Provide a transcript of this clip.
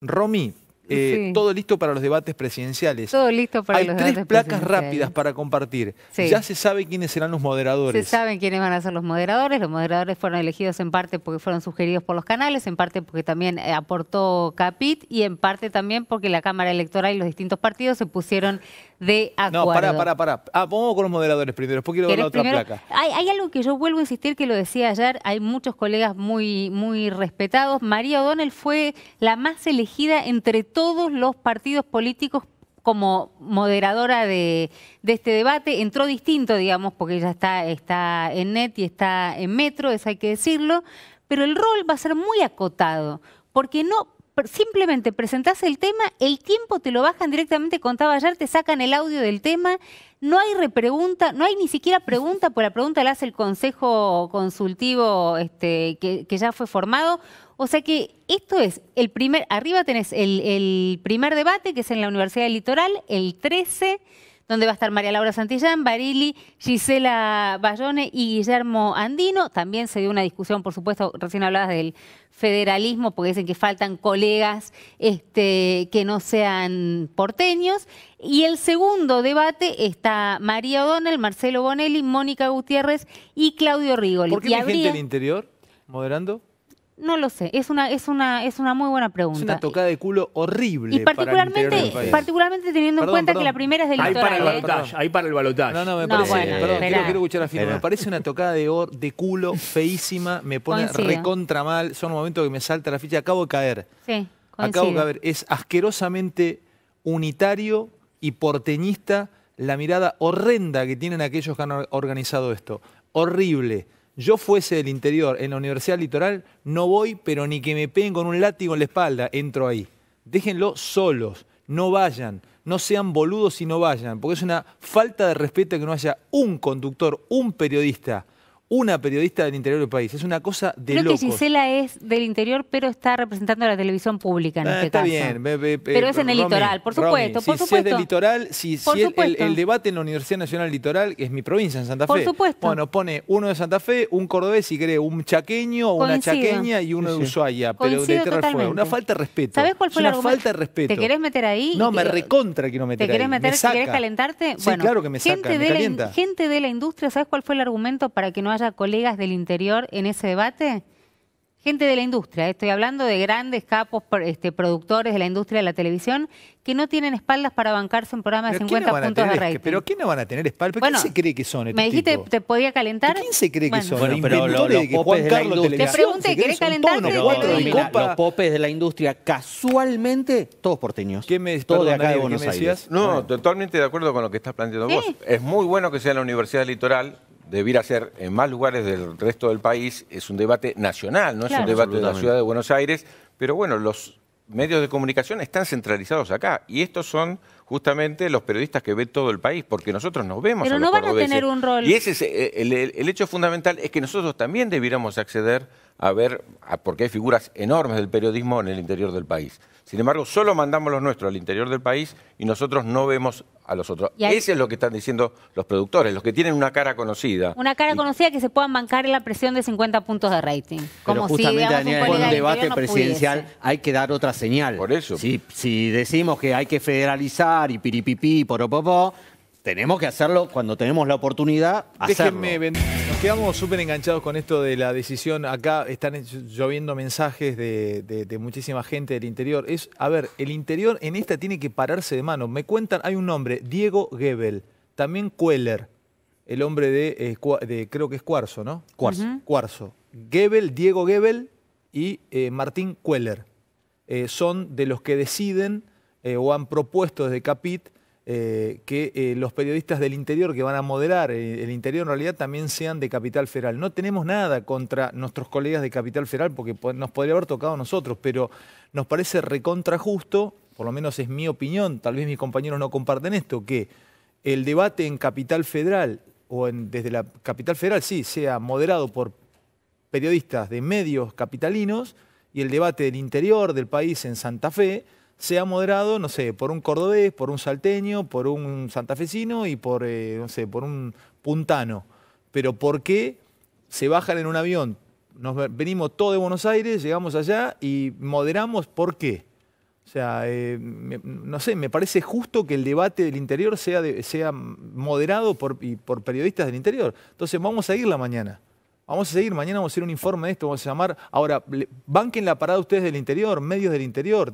Romy, eh, todo listo para los debates presidenciales. Todo listo para Hay tres placas rápidas para compartir. Ya se sabe quiénes serán los moderadores. Se saben quiénes van a ser los moderadores. Los moderadores fueron elegidos en parte porque fueron sugeridos por los canales, en parte porque también eh, aportó Capit y en parte también porque la Cámara Electoral y los distintos partidos se pusieron no, pará, pará, pará. Ah, vamos con los moderadores primero, después quiero ver la otra placa. Hay, algo que yo vuelvo a insistir que lo decía ayer, hay muchos colegas muy, muy respetados. María O'Donnell fue la más elegida entre todos los partidos políticos como moderadora de, este debate. Entró distinto, digamos, porque ella está, está en net y está en metro, eso hay que decirlo. Pero el rol va a ser muy acotado, porque no simplemente presentás el tema, el tiempo te lo bajan directamente, contaba ayer, te sacan el audio del tema, no hay repregunta, no hay ni siquiera pregunta, por pues la pregunta la hace el consejo consultivo este, que, ya fue formado. O sea que esto es el primer, arriba tenés el, el primer debate que es en la Universidad del Litoral, el 13 donde va a estar María Laura Santillán, Barili, Gisela Bayone y Guillermo Andino. También se dio una discusión, por supuesto, recién hablabas del federalismo, porque dicen que faltan colegas este, que no sean porteños. Y el segundo debate está María O'Donnell, Marcelo Bonelli, Mónica Gutiérrez y Claudio Rigoli. ¿Por qué gente del interior moderando? No lo sé, es una, es una, es una muy buena pregunta. Es una tocada de culo horrible. Y particularmente, particularmente teniendo en cuenta que la primera es del ahí Para el ¿eh? Ahí para el balotaje. No, no, me parece. escuchar Me parece una tocada de, de culo feísima, me pone recontra mal. Son momentos que me salta la ficha. Acabo de caer. Sí, Acabo de caer. Es asquerosamente unitario y porteñista la mirada horrenda que tienen aquellos que han organizado esto. Horrible yo fuese del interior en la Universidad Litoral, no voy, pero ni que me peguen con un látigo en la espalda, entro ahí. Déjenlo solos, no vayan, no sean boludos y no vayan, porque es una falta de respeto que no haya un conductor, un periodista una periodista del interior del país. Es una cosa de Creo que Gisela es del interior, pero está representando a la televisión pública en ah, este caso. está Bien. pero es en el litoral, por supuesto. si, es del litoral, si, es el, debate en la Universidad Nacional Litoral, que es mi provincia, en Santa Fe. Por supuesto. Bueno, pone uno de Santa Fe, un cordobés, si cree, un chaqueño, una chaqueña y uno de Ushuaia, pero de Tierra Una falta de respeto. ¿Sabes cuál fue el la Una falta de respeto. ¿Te querés meter ahí? No, me recontra que no meter ¿Te querés meter, me querés calentarte? Sí, bueno, claro que me saca, gente, de la, gente de la industria, ¿sabes cuál fue el argumento para que no haya colegas del interior en ese debate? Gente de la industria, eh, estoy hablando de grandes capos este, productores de la industria de la televisión que no tienen espaldas para bancarse un programa de 50 puntos de rating. ¿Pero quién no van a tener espaldas? Bueno, ¿Quién se cree que son Me dijiste, que ¿te podía calentar? ¿Quién se cree que son? Bueno, pero los popes de la industria. Te pregunté, ¿querés calentar? los popes de la industria, casualmente, todos porteños. ¿Quién me, todos de acá de Buenos Aires. No, totalmente de acuerdo con lo que estás planteando vos. Es muy bueno que sea la Universidad Litoral, debiera ser en más lugares del resto del país, es un debate nacional, no es un debate de la ciudad de Buenos Aires, pero bueno, los medios de comunicación están centralizados acá y estos son justamente los periodistas que ve todo el país, porque nosotros nos vemos. Pero a los no van a tener un rol. Y ese es eh, el hecho fundamental es que nosotros también debiéramos acceder a ver, porque hay figuras enormes del periodismo en el interior del país. Sin embargo, solo mandamos los nuestros al interior del país y nosotros no vemos a los otros. Y Ese es lo que están diciendo los productores, los que tienen una cara conocida. Una cara conocida que se puedan bancar en la presión de 50 puntos de rating. Como si, Daniel, en un debate presidencial hay que dar otra señal. Por eso. Si, si decimos que hay que federalizar y piripipí y poropopó, tenemos que hacerlo cuando tenemos la oportunidad, hacerlo. Déjenme Quedamos súper enganchados con esto de la decisión. Acá están lloviendo mensajes de, muchísima gente del interior. Es, a ver, el interior en esta tiene que pararse de mano. Me cuentan, hay un nombre, Diego Gebel, también Queller, el hombre eh, de, creo que es Cuarzo, ¿no? Cuarzo. Cuarzo. Gebel, Diego Gebel y eh, Martín Queller. Eh, son de los que deciden o han propuesto desde Capit eh, que eh, los periodistas del interior que van a moderar eh, el interior en realidad también sean de Capital Federal. No tenemos nada contra nuestros colegas de Capital Federal porque nos podría haber tocado a nosotros, pero nos parece recontrajusto, por lo menos es mi opinión, tal vez mis compañeros no comparten esto, que el debate en Capital Federal o en, desde la Capital Federal sí sea moderado por periodistas de medios capitalinos y el debate del interior del país en Santa Fe sea moderado, no sé, por un cordobés, por un salteño, por un santafesino y por, eh, no sé, por un puntano. Pero ¿por qué se bajan en un avión? Nos venimos todos de Buenos Aires, llegamos allá y moderamos por qué. O sea, eh, no sé, me parece justo que el debate del interior sea, sea moderado por, y por periodistas del interior. Entonces vamos a ir la mañana. Vamos a seguir, mañana vamos a hacer un informe de esto, vamos a llamar. Ahora, banquen la parada ustedes del interior, medios del interior.